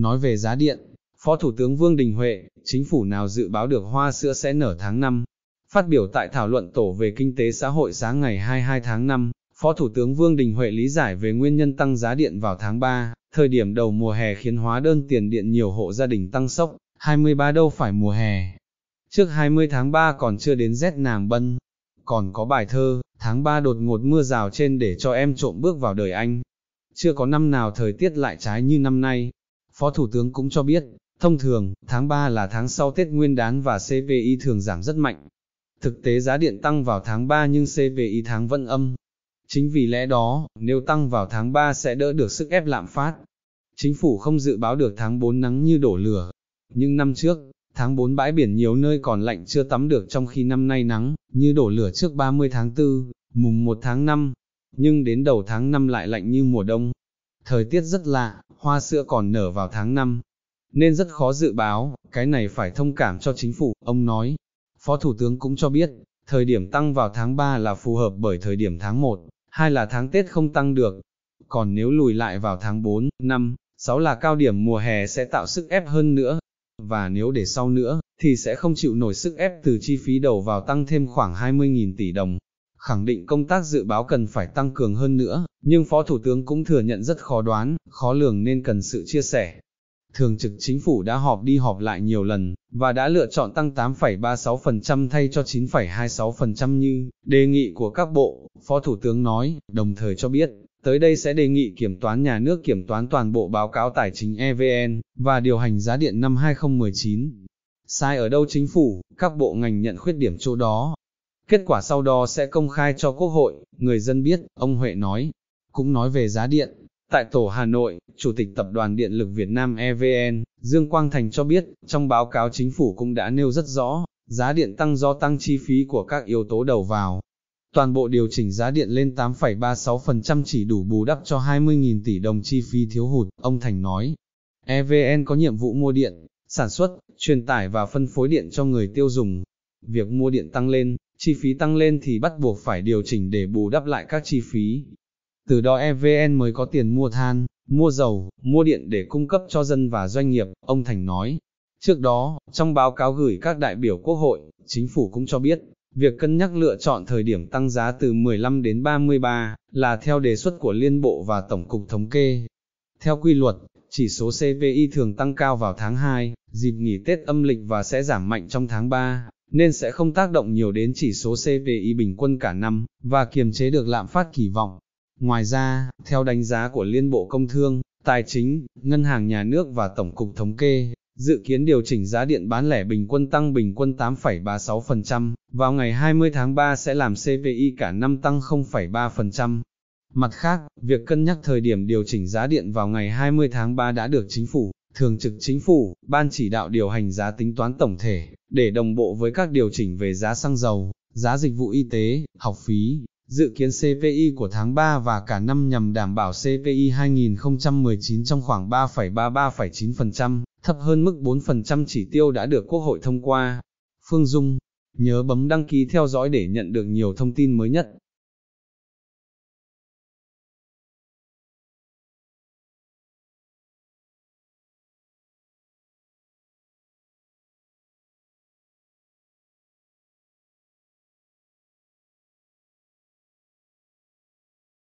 Nói về giá điện, Phó Thủ tướng Vương Đình Huệ, chính phủ nào dự báo được hoa sữa sẽ nở tháng 5? Phát biểu tại thảo luận tổ về kinh tế xã hội sáng ngày 22 tháng 5, Phó Thủ tướng Vương Đình Huệ lý giải về nguyên nhân tăng giá điện vào tháng 3, thời điểm đầu mùa hè khiến hóa đơn tiền điện nhiều hộ gia đình tăng sốc, 23 đâu phải mùa hè. Trước 20 tháng 3 còn chưa đến rét nàng bân. Còn có bài thơ, tháng 3 đột ngột mưa rào trên để cho em trộm bước vào đời anh. Chưa có năm nào thời tiết lại trái như năm nay, Phó Thủ tướng cũng cho biết, thông thường, tháng 3 là tháng sau Tết Nguyên đán và CPI thường giảm rất mạnh. Thực tế giá điện tăng vào tháng 3 nhưng CPI tháng vẫn âm. Chính vì lẽ đó, nếu tăng vào tháng 3 sẽ đỡ được sức ép lạm phát. Chính phủ không dự báo được tháng 4 nắng như đổ lửa. Nhưng năm trước, tháng 4 bãi biển nhiều nơi còn lạnh chưa tắm được trong khi năm nay nắng, như đổ lửa trước 30 tháng 4, mùng 1 tháng 5. Nhưng đến đầu tháng 5 lại lạnh như mùa đông. Thời tiết rất lạ, hoa sữa còn nở vào tháng 5, nên rất khó dự báo, cái này phải thông cảm cho chính phủ, ông nói. Phó Thủ tướng cũng cho biết, thời điểm tăng vào tháng 3 là phù hợp bởi thời điểm tháng 1, hai là tháng Tết không tăng được. Còn nếu lùi lại vào tháng 4, 5, 6 là cao điểm mùa hè sẽ tạo sức ép hơn nữa. Và nếu để sau nữa, thì sẽ không chịu nổi sức ép từ chi phí đầu vào tăng thêm khoảng 20.000 tỷ đồng khẳng định công tác dự báo cần phải tăng cường hơn nữa, nhưng Phó Thủ tướng cũng thừa nhận rất khó đoán, khó lường nên cần sự chia sẻ. Thường trực chính phủ đã họp đi họp lại nhiều lần, và đã lựa chọn tăng 8,36% thay cho 9,26% như đề nghị của các bộ, Phó Thủ tướng nói, đồng thời cho biết, tới đây sẽ đề nghị kiểm toán nhà nước kiểm toán toàn bộ báo cáo tài chính EVN và điều hành giá điện năm 2019. Sai ở đâu chính phủ, các bộ ngành nhận khuyết điểm chỗ đó, Kết quả sau đó sẽ công khai cho Quốc hội, người dân biết, ông Huệ nói. Cũng nói về giá điện. Tại Tổ Hà Nội, Chủ tịch Tập đoàn Điện lực Việt Nam EVN, Dương Quang Thành cho biết, trong báo cáo chính phủ cũng đã nêu rất rõ, giá điện tăng do tăng chi phí của các yếu tố đầu vào. Toàn bộ điều chỉnh giá điện lên 8,36% chỉ đủ bù đắp cho 20.000 tỷ đồng chi phí thiếu hụt, ông Thành nói. EVN có nhiệm vụ mua điện, sản xuất, truyền tải và phân phối điện cho người tiêu dùng, Việc mua điện tăng lên, chi phí tăng lên thì bắt buộc phải điều chỉnh để bù đắp lại các chi phí. Từ đó EVN mới có tiền mua than, mua dầu, mua điện để cung cấp cho dân và doanh nghiệp, ông Thành nói. Trước đó, trong báo cáo gửi các đại biểu quốc hội, chính phủ cũng cho biết, việc cân nhắc lựa chọn thời điểm tăng giá từ 15 đến 33 là theo đề xuất của Liên Bộ và Tổng cục Thống kê. Theo quy luật, chỉ số CPI thường tăng cao vào tháng 2, dịp nghỉ Tết âm lịch và sẽ giảm mạnh trong tháng 3 nên sẽ không tác động nhiều đến chỉ số CPI bình quân cả năm, và kiềm chế được lạm phát kỳ vọng. Ngoài ra, theo đánh giá của Liên Bộ Công Thương, Tài chính, Ngân hàng Nhà nước và Tổng cục Thống kê, dự kiến điều chỉnh giá điện bán lẻ bình quân tăng bình quân 8,36%, vào ngày 20 tháng 3 sẽ làm CPI cả năm tăng 0,3%. Mặt khác, việc cân nhắc thời điểm điều chỉnh giá điện vào ngày 20 tháng 3 đã được chính phủ Thường trực chính phủ, ban chỉ đạo điều hành giá tính toán tổng thể, để đồng bộ với các điều chỉnh về giá xăng dầu, giá dịch vụ y tế, học phí, dự kiến CPI của tháng 3 và cả năm nhằm đảm bảo CPI 2019 trong khoảng 3,33-9%, thấp hơn mức 4% chỉ tiêu đã được Quốc hội thông qua. Phương Dung, nhớ bấm đăng ký theo dõi để nhận được nhiều thông tin mới nhất.